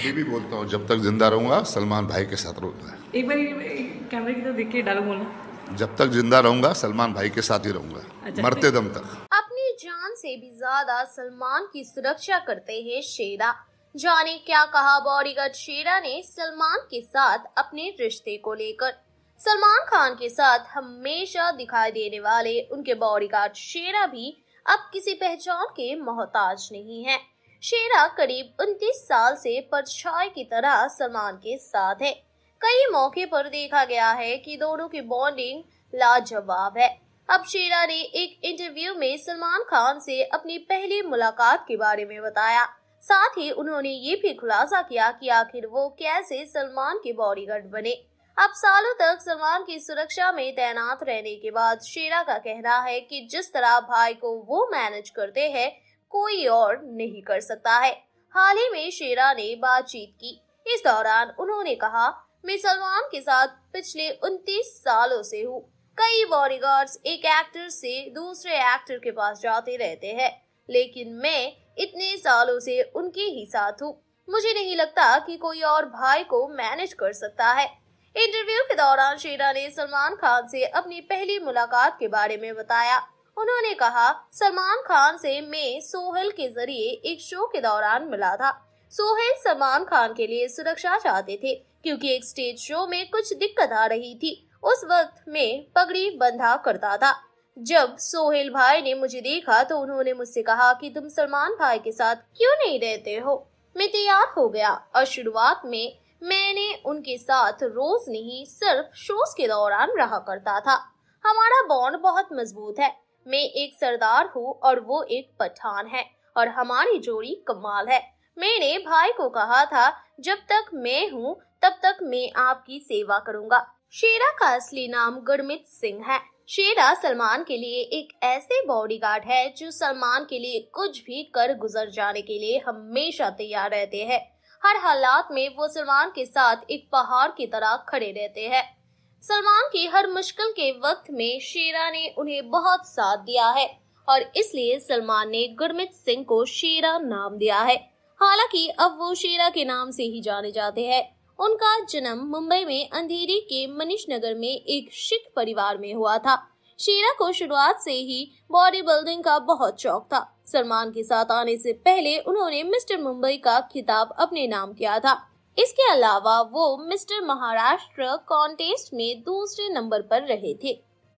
अभी भी बोलता हूँ जब तक जिंदा रहूंगा सलमान भाई के साथ रहूंगा एक बार कैमरे की तरफ देख के डालो बोलना जब तक जिंदा रहूंगा सलमान भाई के साथ ही रहूंगा अच्छा, मरते दम तक अपनी जान से भी ज्यादा सलमान की सुरक्षा करते हैं शेरा जाने क्या कहा बॉडीगार्ड शेरा ने सलमान के साथ अपने रिश्ते को लेकर सलमान खान के साथ हमेशा दिखाई देने वाले उनके बॉडीगार्ड शेरा भी अब किसी पहचान के मोहताज नहीं है शेरा करीब उनतीस साल से परछाई की तरह सलमान के साथ है कई मौके पर देखा गया है कि दोनों की बॉन्डिंग लाजवाब है अब शेरा ने एक इंटरव्यू में सलमान खान से अपनी पहली मुलाकात के बारे में बताया साथ ही उन्होंने ये भी खुलासा किया कि आखिर वो कैसे सलमान के बॉडीगार्ड बने अब सालों तक सलमान की सुरक्षा में तैनात रहने के बाद शेरा का कहना है कि जिस तरह भाई को वो मैनेज करते हैं कोई और नहीं कर सकता है हाल ही में शेरा ने बातचीत की इस दौरान उन्होंने कहा मैं सलमान के साथ पिछले 29 सालों से हूँ कई बॉडीगार्ड्स एक एक्टर से दूसरे एक्टर के पास जाते रहते हैं लेकिन मैं इतने सालों से उनके ही साथ हूँ मुझे नहीं लगता कि कोई और भाई को मैनेज कर सकता है इंटरव्यू के दौरान शेरा ने सलमान खान से अपनी पहली मुलाकात के बारे में बताया उन्होंने कहा सलमान खान से मैं सोहेल के जरिए एक शो के दौरान मिला था सोहेल सलमान खान के लिए सुरक्षा चाहते थे क्योंकि एक स्टेज शो में कुछ दिक्कत आ रही थी उस वक्त मैं पगड़ी बंधा करता था जब सोहेल भाई ने मुझे देखा तो उन्होंने मुझसे कहा कि तुम सलमान भाई के साथ क्यों नहीं रहते हो मैं तैयार हो गया और शुरुआत में मैंने उनके साथ रोज नहीं सिर्फ शोज के दौरान रहा करता था हमारा बॉन्ड बहुत मजबूत है मैं एक सरदार हूँ और वो एक पठान है और हमारी जोड़ी कमाल है मैंने भाई को कहा था जब तक मैं हूँ तब तक मैं आपकी सेवा करूँगा शेरा का असली नाम गुरमित सिंह है शेरा सलमान के लिए एक ऐसे बॉडीगार्ड है जो सलमान के लिए कुछ भी कर गुजर जाने के लिए हमेशा तैयार रहते हैं हर हालात में वो सलमान के साथ एक पहाड़ की तरह खड़े रहते हैं सलमान की हर मुश्किल के वक्त में शेरा ने उन्हें बहुत साथ दिया है और इसलिए सलमान ने गुरमित सिंह को शेरा नाम दिया है हालांकि अब वो शेरा के नाम से ही जाने जाते हैं उनका जन्म मुंबई में अंधेरी के मनीष नगर में एक सिख परिवार में हुआ था शेरा को शुरुआत से ही बॉडी बिल्डिंग का बहुत शौक था सलमान के साथ आने से पहले उन्होंने मिस्टर मुंबई का खिताब अपने नाम किया था इसके अलावा वो मिस्टर महाराष्ट्र कॉन्टेस्ट में दूसरे नंबर पर रहे थे